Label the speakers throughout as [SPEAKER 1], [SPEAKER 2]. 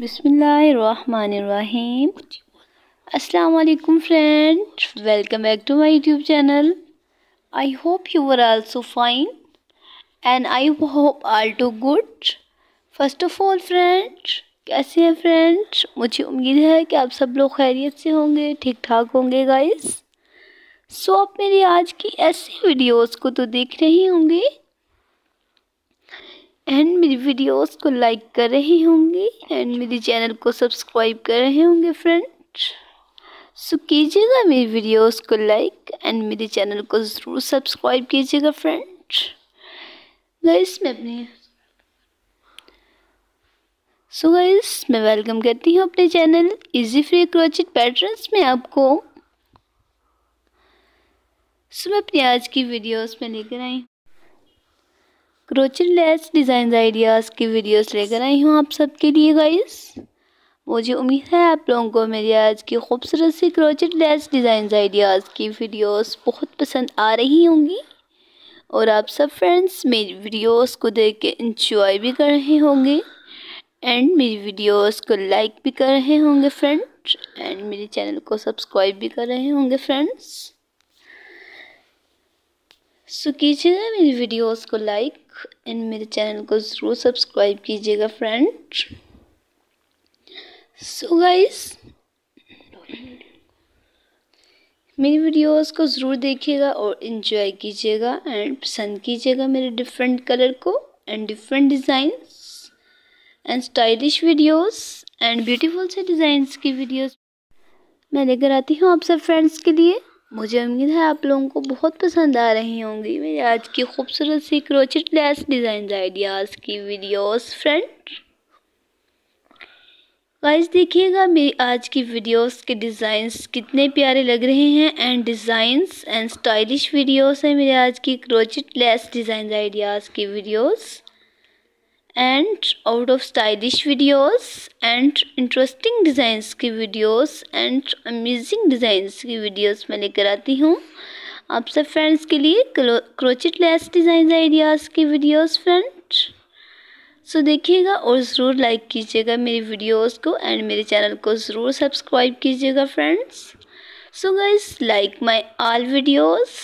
[SPEAKER 1] बिसमीम असलकुम friend welcome back to my YouTube channel I hope you are also fine and I hope all too good first of all friend कैसे हैं friend मुझे उम्मीद है कि आप सब लोग खैरियत से होंगे ठीक ठाक होंगे गाइस सो so, आप मेरी आज की ऐसी वीडियोस को तो देख रहे होंगे एंड मेरी वीडियोस को लाइक कर रही होंगी एंड मेरे चैनल को सब्सक्राइब कर रहे होंगे फ्रेंड सो कीजिएगा मेरी वीडियोस को लाइक एंड मेरे चैनल को ज़रूर सब्सक्राइब कीजिएगा फ्रेंड गाइस मैं अपनी सो गाइस मैं वेलकम करती हूँ अपने channel easy free crochet patterns में आपको सो मैं अपनी आज की वीडियोस में लेकर आई क्रोचर लेस डिज़ाइन आइडियाज़ की वीडियोस लेकर आई हूँ आप सबके लिए गाइस मुझे उम्मीद है आप लोगों को मेरी आज की खूबसूरत सी क्रोचर लेस डिज़ाइन आइडियाज़ की वीडियोस बहुत पसंद आ रही होंगी और आप सब फ्रेंड्स मेरी वीडियोस को देख के इंजॉय भी कर रहे होंगे एंड मेरी वीडियोस को लाइक भी कर रहे होंगे फ्रेंड एंड मेरे चैनल को सब्सक्राइब भी कर रहे होंगे फ्रेंड्स सो कीजिएगा मेरी वीडियोस को लाइक एंड मेरे चैनल को ज़रूर सब्सक्राइब कीजिएगा फ्रेंड सो गाइस मेरी वीडियोस को ज़रूर देखिएगा और इन्जॉय कीजिएगा एंड पसंद कीजिएगा मेरे डिफरेंट कलर को and different designs and stylish videos and beautiful से डिज़ाइंस की वीडियोस मैं लेकर आती हूँ आप सब फ्रेंड्स के लिए मुझे उम्मीद है आप लोगों को बहुत पसंद आ रही होंगी मेरी आज की खूबसूरत सी क्रोचेट लेस डिज़ाइन आइडियाज़ की वीडियोस फ्रेंड गाइस देखिएगा मेरी आज की वीडियोस के डिज़ाइंस कितने प्यारे लग रहे हैं and designs and stylish videos हैं मेरे आज की क्रोचेट लेस डिज़ाइन आइडियाज़ की videos and out of stylish videos and interesting designs की वीडियोस एंड अमेजिंग डिज़ाइंस की वीडियोस मैं लेकर आती हूँ आप सब फ्रेंड्स के लिए क्रोचिट लेस डिज़ाइन आइडियाज़ की वीडियोस फ्रेंड सो देखिएगा और ज़रूर लाइक कीजिएगा मेरी वीडियोस को एंड मेरे चैनल को ज़रूर सब्सक्राइब कीजिएगा friends so guys like my all videos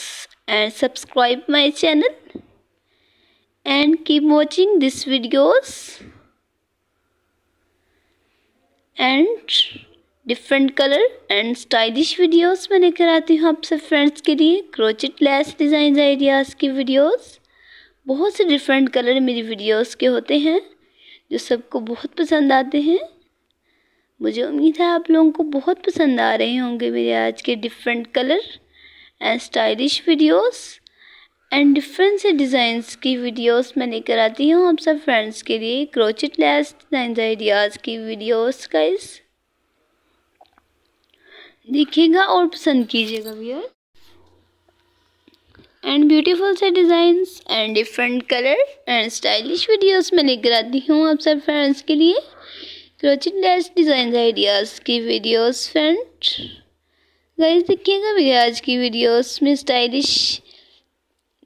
[SPEAKER 1] and subscribe my channel keep watching this videos and different colour and stylish videos मैं लेकर आती हूँ आपसे फ्रेंड्स के लिए क्रोचेट लेस डिज़ाइन आइडियाज़ की वीडियोस बहुत से डिफरेंट कलर मेरी वीडियोस के होते हैं जो सबको बहुत पसंद आते हैं मुझे उम्मीद है आप लोगों को बहुत पसंद आ रहे होंगे मेरे आज के different colour and stylish videos and different से डिज़ाइंस की वीडियोस मैं लेकर आती हूँ आप सब फ्रेंड्स के लिए क्रोचिट लेस डिज़ाइन आइडियाज़ की वीडियोस गाइस देखिएगा और पसंद कीजिएगा भैया एंड ब्यूटीफुल से designs and different colour and stylish videos मैं लेकर आती हूँ आप सब फ्रेंड्स के लिए क्रोचिट लेस डिज़ाइन आइडियाज़ की वीडियोज फ्रेंड गाइज देखिएगा भैया आज की वीडियोज में स्टाइलिश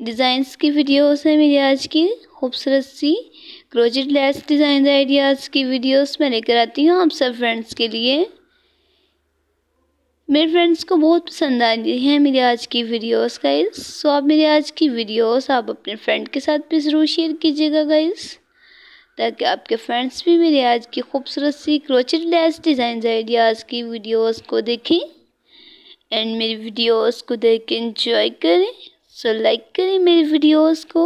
[SPEAKER 1] डिज़ाइंस की वीडियोस हैं मेरी आज की खूबसूरत सी क्रोजेड लेस डिज़ाइन आइडियाज़ की वीडियोस मैं लेकर आती हूँ आप सब फ्रेंड्स के लिए मेरे फ्रेंड्स को बहुत पसंद आ रही है मेरी आज की वीडियोस गाइस सो आप मेरी आज की वीडियोस आप अपने फ्रेंड के साथ भी ज़रूर शेयर कीजिएगा गाइस ताकि आपके फ्रेंड्स भी मेरी आज की खूबसूरत सी क्रोचेड लेस डिज़ाइन आइडियाज़ की वीडियोज़ को देखें एंड मेरी वीडियोज़ को देख के इंजॉय करें सो लाइक करें मेरी वीडियोस को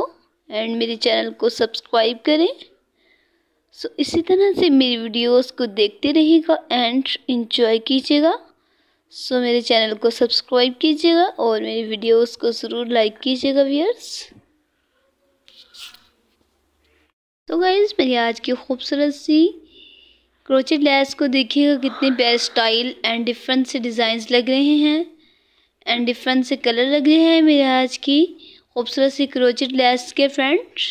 [SPEAKER 1] एंड मेरे चैनल को सब्सक्राइब करें सो so, इसी तरह से मेरी वीडियोस को देखते रहिएगा एंड इन्जॉय कीजिएगा सो so, मेरे चैनल को सब्सक्राइब कीजिएगा और मेरी वीडियोस को ज़रूर लाइक कीजिएगा व्यूअर्स तो गाइज मेरी आज की खूबसूरत सी क्रोचेट लैस को देखिएगा कितने बेस्ट स्टाइल एंड डिफरेंट से डिज़ाइंस लग रहे हैं एंड डिफरेंट से कलर लगे हैं मेरे आज की खूबसूरत सी क्रोचेड लेस के फ्रेंड्स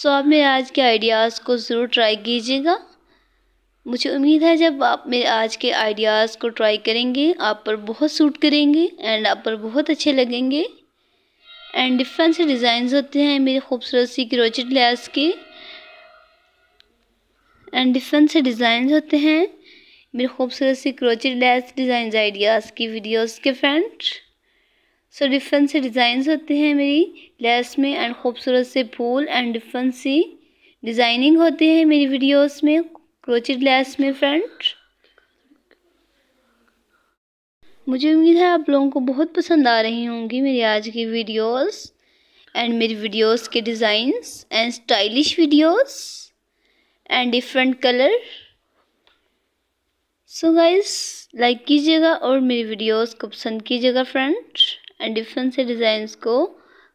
[SPEAKER 1] सो आप मेरे आज के आइडियाज़ को ज़रूर ट्राई कीजिएगा मुझे उम्मीद है जब आप मेरे आज के आइडियाज़ को ट्राई करेंगे आप पर बहुत सूट करेंगे एंड आप पर बहुत अच्छे लगेंगे एंड डिफरेंट से डिज़ाइंस होते हैं मेरे खूबसूरत सी क्रोचेड लेस के एंड डिफरेंट से डिज़ाइंस होते हैं मेरे खूबसूरत सी क्रोचेट लैस डिज़ाइन आइडियाज़ की वीडियोस के फ्रेंड सो डिफरेंट से डिज़ाइंस होते हैं मेरी लेस में एंड खूबसूरत से फूल एंड डिफरेंट सी डिज़ाइनिंग होते हैं मेरी वीडियोस में क्रोचेट लैस में फ्रेंड मुझे उम्मीद है आप लोगों को बहुत पसंद आ रही होंगी मेरी आज की वीडियोस एंड मेरी वीडियोस के designs and stylish videos and different colour so guys like कीजिएगा और मेरी वीडियोस को पसंद कीजिएगा फ्रेंड एंड डिफरेंट से डिज़ाइंस को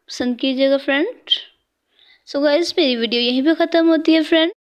[SPEAKER 1] पसंद कीजिएगा फ्रेंड सो गाइस मेरी वीडियो यहीं पे ख़त्म होती है फ्रेंड